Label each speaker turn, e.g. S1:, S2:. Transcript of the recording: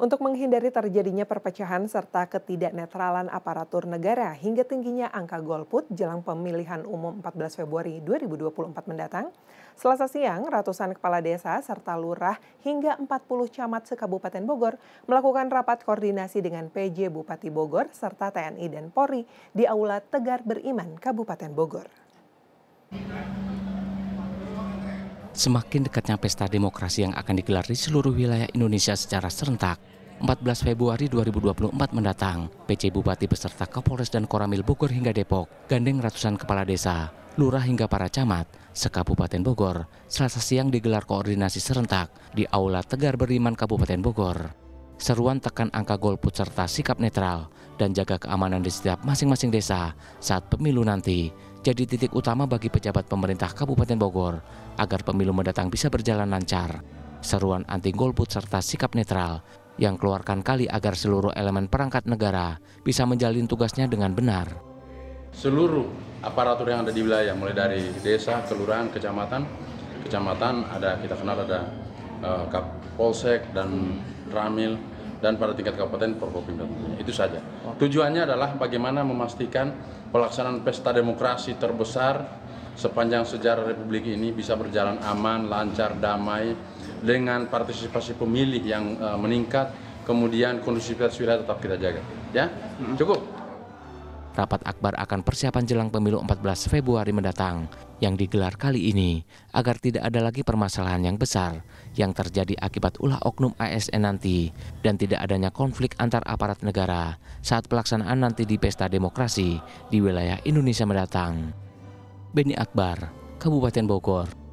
S1: untuk menghindari terjadinya perpecahan serta ketidaknetralan aparatur negara hingga tingginya angka golput jelang pemilihan umum 14 Februari 2024 mendatang, Selasa siang ratusan kepala desa serta lurah hingga 40 camat sekabupaten Bogor melakukan rapat koordinasi dengan PJ Bupati Bogor serta TNI dan Polri di Aula Tegar Beriman Kabupaten Bogor.
S2: Semakin dekatnya pesta demokrasi yang akan digelar di seluruh wilayah Indonesia secara serentak, 14 Februari 2024 mendatang, PC Bupati beserta Kapolres dan Koramil Bogor hingga Depok, gandeng ratusan kepala desa, lurah hingga para camat, sekabupaten Bogor, selasa siang digelar koordinasi serentak di Aula Tegar Beriman Kabupaten Bogor. Seruan tekan angka golput serta sikap netral dan jaga keamanan di setiap masing-masing desa saat pemilu nanti jadi titik utama bagi pejabat pemerintah Kabupaten Bogor agar pemilu mendatang bisa berjalan lancar. Seruan anti golput serta sikap netral yang keluarkan kali agar seluruh elemen perangkat negara bisa menjalin tugasnya dengan benar.
S3: Seluruh aparatur yang ada di wilayah, mulai dari desa, kelurahan, kecamatan, kecamatan ada kita kenal ada uh, eh, Kapolsek dan Ramil, dan pada tingkat kabupaten provinsi tentunya. Hmm. Itu saja. Tujuannya adalah bagaimana memastikan pelaksanaan pesta demokrasi terbesar sepanjang sejarah Republik ini bisa berjalan aman, lancar, damai dengan partisipasi pemilih yang eh, meningkat, kemudian kondusivitas wilayah tetap kita jaga. Ya, hmm. cukup.
S2: Rapat Akbar akan persiapan jelang pemilu 14 Februari mendatang yang digelar kali ini agar tidak ada lagi permasalahan yang besar yang terjadi akibat ulah oknum ASN nanti dan tidak adanya konflik antar aparat negara saat pelaksanaan nanti di pesta demokrasi di wilayah Indonesia mendatang. Beni Akbar, Kabupaten Bogor.